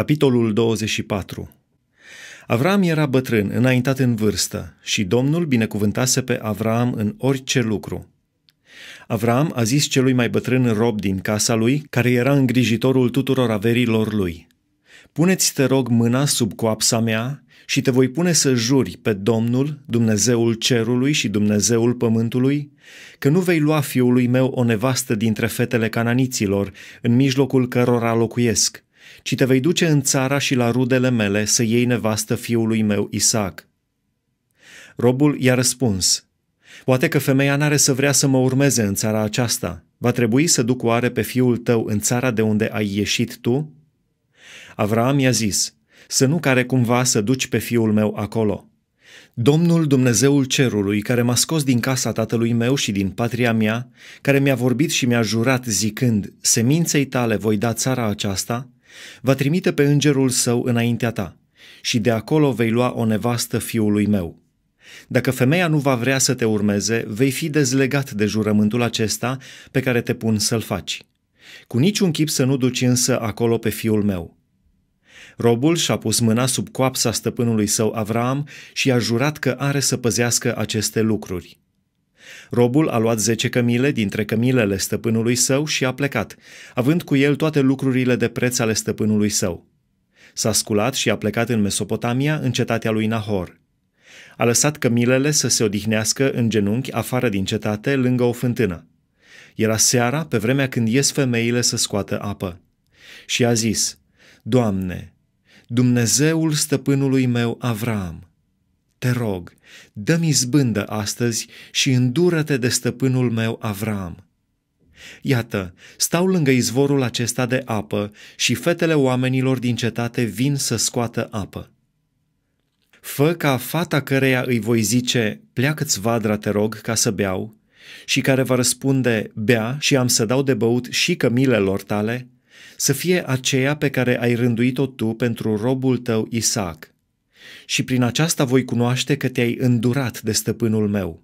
Capitolul 24 Avram era bătrân, înaintat în vârstă, și Domnul binecuvântase pe Avram în orice lucru. Avram a zis celui mai bătrân rob din casa lui, care era îngrijitorul tuturor averilor lui, Puneți, te rog, mâna sub coapsa mea și te voi pune să juri pe Domnul, Dumnezeul cerului și Dumnezeul pământului, că nu vei lua fiului meu o nevastă dintre fetele cananiților, în mijlocul cărora locuiesc, ci te vei duce în țara și la rudele mele să iei nevastă fiului meu Isaac. Robul i-a răspuns, Poate că femeia n-are să vrea să mă urmeze în țara aceasta. Va trebui să duc oare pe fiul tău în țara de unde ai ieșit tu? Avraam i-a zis, să nu care cumva să duci pe fiul meu acolo. Domnul Dumnezeul cerului, care m-a scos din casa tatălui meu și din patria mea, care mi-a vorbit și mi-a jurat zicând, seminței tale voi da țara aceasta, Va trimite pe îngerul său înaintea ta și de acolo vei lua o nevastă fiului meu. Dacă femeia nu va vrea să te urmeze, vei fi dezlegat de jurământul acesta pe care te pun să-l faci. Cu niciun chip să nu duci însă acolo pe fiul meu. Robul și-a pus mâna sub coapsa stăpânului său Avram și a jurat că are să păzească aceste lucruri. Robul a luat zece cămile dintre cămilele stăpânului său și a plecat, având cu el toate lucrurile de preț ale stăpânului său. S-a sculat și a plecat în Mesopotamia, în cetatea lui Nahor. A lăsat cămilele să se odihnească în genunchi afară din cetate, lângă o fântână. Era seara, pe vremea când ies femeile să scoată apă. Și a zis, Doamne, Dumnezeul stăpânului meu Avram, te rog, dă-mi izbândă astăzi și îndură-te de stăpânul meu Avram. Iată, stau lângă izvorul acesta de apă și fetele oamenilor din cetate vin să scoată apă. Fă ca fata căreia îi voi zice, pleacă-ți vadra, te rog, ca să beau, și care va răspunde, bea și am să dau de băut și cămilelor tale, să fie aceea pe care ai rânduit-o tu pentru robul tău Isaac și prin aceasta voi cunoaște că te-ai îndurat de stăpânul meu.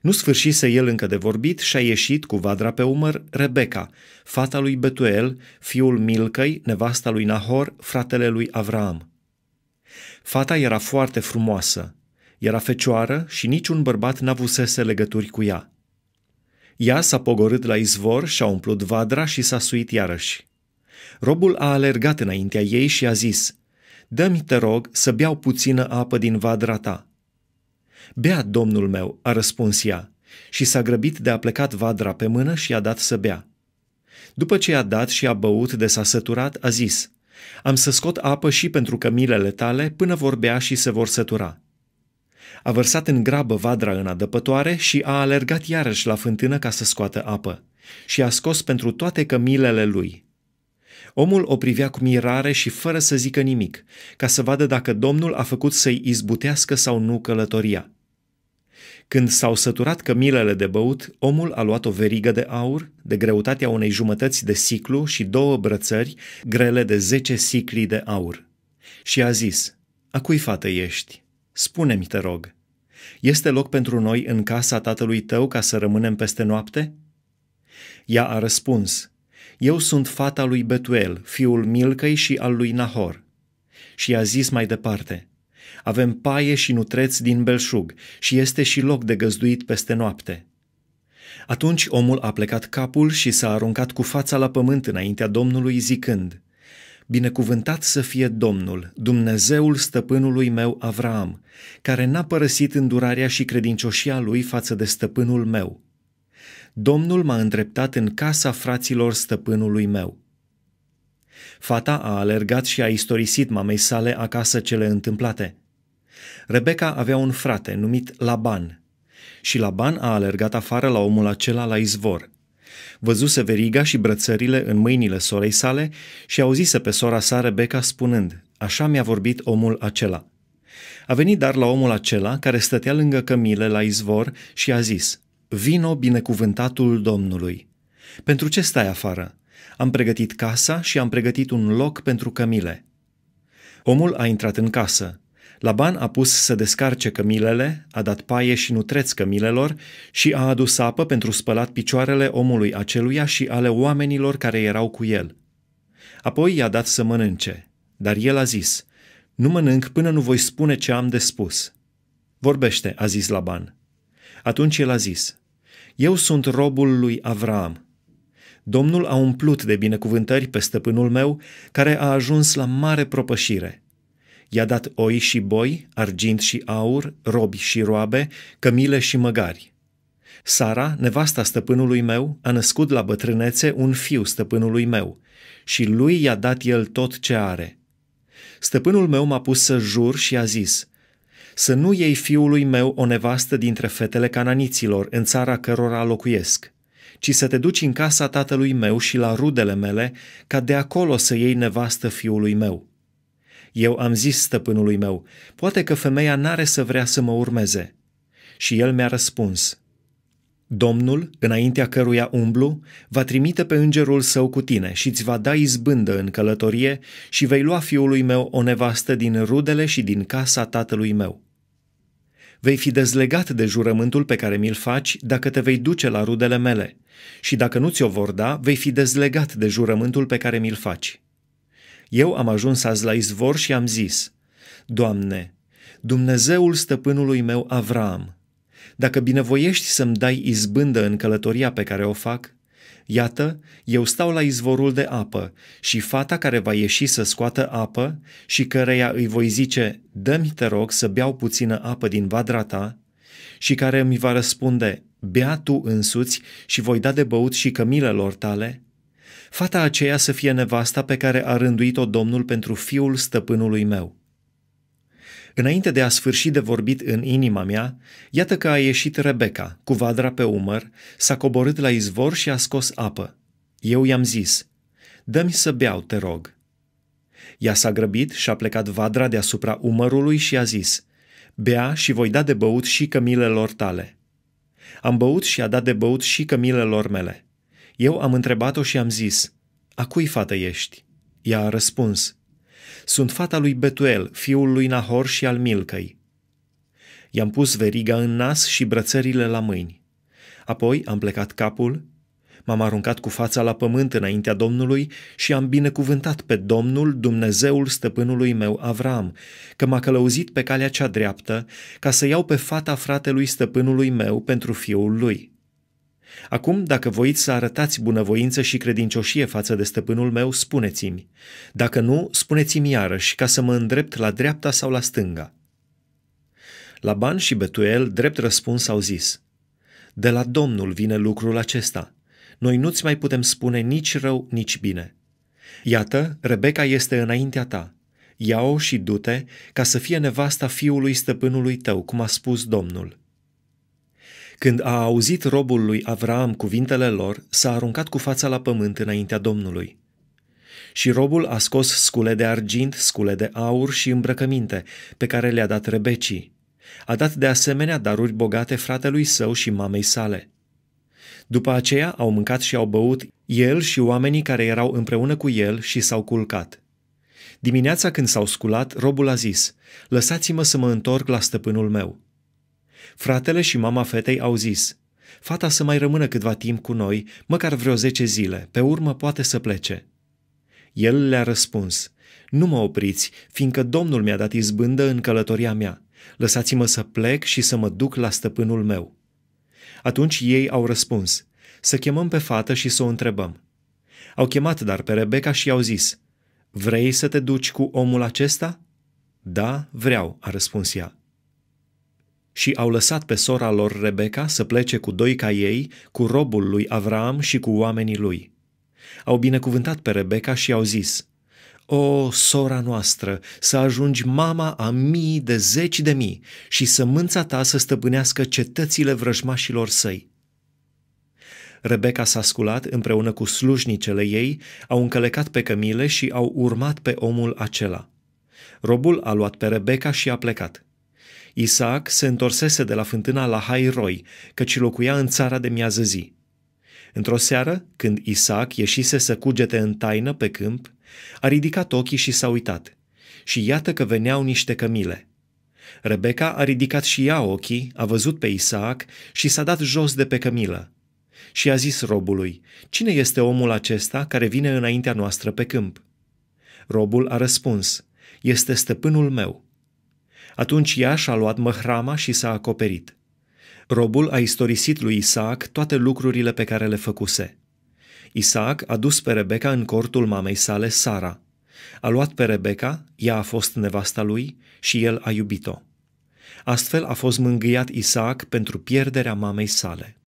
Nu sfârșise el încă de vorbit și a ieșit cu vadra pe umăr Rebecca, fata lui Betuel, fiul Milcăi, nevasta lui Nahor, fratele lui Avram. Fata era foarte frumoasă, era fecioară și niciun bărbat n-avusese legături cu ea. Ea s-a pogorât la izvor și-a umplut vadra și s-a suit iarăși. Robul a alergat înaintea ei și a zis – Dă-mi, te rog, să beau puțină apă din vadra ta. Bea, domnul meu, a răspuns ea, și s-a grăbit de a plecat vadra pe mână și i-a dat să bea. După ce i-a dat și a băut de s-a săturat, a zis, Am să scot apă și pentru cămilele tale până vor bea și se vor sătura. A vărsat în grabă vadra în adăpătoare și a alergat iarăși la fântână ca să scoată apă și a scos pentru toate cămilele lui. Omul o privea cu mirare și fără să zică nimic, ca să vadă dacă Domnul a făcut să-i izbutească sau nu călătoria. Când s-au săturat cămilele de băut, omul a luat o verigă de aur, de greutatea unei jumătăți de siclu și două brățări grele de zece sicli de aur. Și a zis, A cui fată ești? Spune-mi, te rog, este loc pentru noi în casa tatălui tău ca să rămânem peste noapte?" Ea a răspuns, eu sunt fata lui Betuel, fiul Milcăi și al lui Nahor. Și a zis mai departe, avem paie și nutreți din belșug și este și loc de găzduit peste noapte. Atunci omul a plecat capul și s-a aruncat cu fața la pământ înaintea Domnului zicând, Binecuvântat să fie Domnul, Dumnezeul stăpânului meu Avraam, care n-a părăsit îndurarea și credincioșia lui față de stăpânul meu, Domnul m-a îndreptat în casa fraților stăpânului meu. Fata a alergat și a istorisit mamei sale acasă cele întâmplate. Rebecca avea un frate numit Laban și Laban a alergat afară la omul acela la izvor. Văzuse veriga și brățările în mâinile sorei sale și auzise pe sora sa Rebecca spunând, așa mi-a vorbit omul acela. A venit dar la omul acela care stătea lângă cămile la izvor și a zis, Vino binecuvântatul Domnului. Pentru ce stai afară? Am pregătit casa și am pregătit un loc pentru cămile. Omul a intrat în casă. Laban a pus să descarce cămilele, a dat paie și nutreț cămilelor și a adus apă pentru spălat picioarele omului aceluia și ale oamenilor care erau cu el. Apoi i-a dat să mănânce, dar el a zis, nu mănânc până nu voi spune ce am de spus. Vorbește, a zis Laban, atunci el a zis, Eu sunt robul lui Avram. Domnul a umplut de binecuvântări pe stăpânul meu, care a ajuns la mare propășire. I-a dat oi și boi, argint și aur, robi și roabe, cămile și măgari. Sara, nevasta stăpânului meu, a născut la bătrânețe un fiu stăpânului meu și lui i-a dat el tot ce are. Stăpânul meu m-a pus să jur și a zis, să nu iei fiului meu o nevastă dintre fetele cananiților, în țara cărora locuiesc, ci să te duci în casa tatălui meu și la rudele mele, ca de acolo să iei nevastă fiului meu. Eu am zis stăpânului meu, poate că femeia n-are să vrea să mă urmeze. Și el mi-a răspuns, Domnul, înaintea căruia umblu, va trimite pe îngerul său cu tine și îți va da izbândă în călătorie și vei lua fiului meu o nevastă din rudele și din casa tatălui meu vei fi dezlegat de jurământul pe care mi-l faci dacă te vei duce la rudele mele, și dacă nu ți-o vor da, vei fi dezlegat de jurământul pe care mi-l faci. Eu am ajuns azi la izvor și am zis, Doamne, Dumnezeul stăpânului meu Avram, dacă binevoiești să-mi dai izbândă în călătoria pe care o fac, Iată, eu stau la izvorul de apă și fata care va ieși să scoată apă și căreia îi voi zice, dă-mi te rog să beau puțină apă din vadra ta, și care mi va răspunde, bea tu însuți și voi da de băut și cămilelor tale, fata aceea să fie nevasta pe care a rânduit-o Domnul pentru fiul stăpânului meu. Înainte de a sfârși de vorbit în inima mea, iată că a ieșit Rebecca, cu vadra pe umăr, s-a coborât la izvor și a scos apă. Eu i-am zis, dă-mi să beau, te rog. Ea s-a grăbit și a plecat vadra deasupra umărului și a zis, bea și voi da de băut și cămilelor tale. Am băut și a dat de băut și cămilelor mele. Eu am întrebat-o și am zis, a cui fată ești? Ea a răspuns, sunt fata lui Betuel, fiul lui Nahor și al Milcăi. I-am pus veriga în nas și brățările la mâini. Apoi am plecat capul, m-am aruncat cu fața la pământ înaintea Domnului și am binecuvântat pe Domnul, Dumnezeul stăpânului meu Avram, că m-a călăuzit pe calea cea dreaptă ca să iau pe fata fratelui stăpânului meu pentru fiul lui. Acum, dacă voiți să arătați bunăvoință și credincioșie față de stăpânul meu, spuneți-mi. Dacă nu, spuneți-mi iarăși, ca să mă îndrept la dreapta sau la stânga. Laban și Betuel, drept răspuns, au zis, De la Domnul vine lucrul acesta. Noi nu-ți mai putem spune nici rău, nici bine. Iată, Rebecca este înaintea ta. Ia-o și du-te, ca să fie nevasta fiului stăpânului tău, cum a spus Domnul.” Când a auzit robul lui Avram cuvintele lor, s-a aruncat cu fața la pământ înaintea Domnului. Și robul a scos scule de argint, scule de aur și îmbrăcăminte, pe care le-a dat rebecii. A dat de asemenea daruri bogate fratelui său și mamei sale. După aceea au mâncat și au băut el și oamenii care erau împreună cu el și s-au culcat. Dimineața când s-au sculat, robul a zis, Lăsați-mă să mă întorc la stăpânul meu.” Fratele și mama fetei au zis, Fata să mai rămână câtva timp cu noi, măcar vreo zece zile, pe urmă poate să plece. El le-a răspuns, Nu mă opriți, fiindcă Domnul mi-a dat izbândă în călătoria mea. Lăsați-mă să plec și să mă duc la stăpânul meu. Atunci ei au răspuns, Să chemăm pe fată și să o întrebăm. Au chemat dar pe Rebecca și i-au zis, Vrei să te duci cu omul acesta?" Da, vreau," a răspuns ea și au lăsat pe sora lor Rebecca să plece cu doi ca ei, cu robul lui Avram și cu oamenii lui. Au binecuvântat pe Rebecca și au zis, O, sora noastră, să ajungi mama a mii de zeci de mii și sămânța ta să stăpânească cetățile vrăjmașilor săi. Rebecca s-a sculat împreună cu slujnicele ei, au încălecat pe cămile și au urmat pe omul acela. Robul a luat pe Rebecca și a plecat. Isaac se întorsese de la fântâna la Hairoi, căci locuia în țara de miază zi. Într-o seară, când Isaac ieșise să cugete în taină pe câmp, a ridicat ochii și s-a uitat. Și iată că veneau niște cămile. Rebecca a ridicat și ea ochii, a văzut pe Isaac și s-a dat jos de pe cămilă. Și a zis robului, cine este omul acesta care vine înaintea noastră pe câmp? Robul a răspuns, este stăpânul meu. Atunci ea și-a luat măhrama și s-a acoperit. Robul a istorisit lui Isaac toate lucrurile pe care le făcuse. Isaac a dus pe Rebecca în cortul mamei sale, Sara. A luat pe Rebecca, ea a fost nevasta lui și el a iubit-o. Astfel a fost mângâiat Isaac pentru pierderea mamei sale.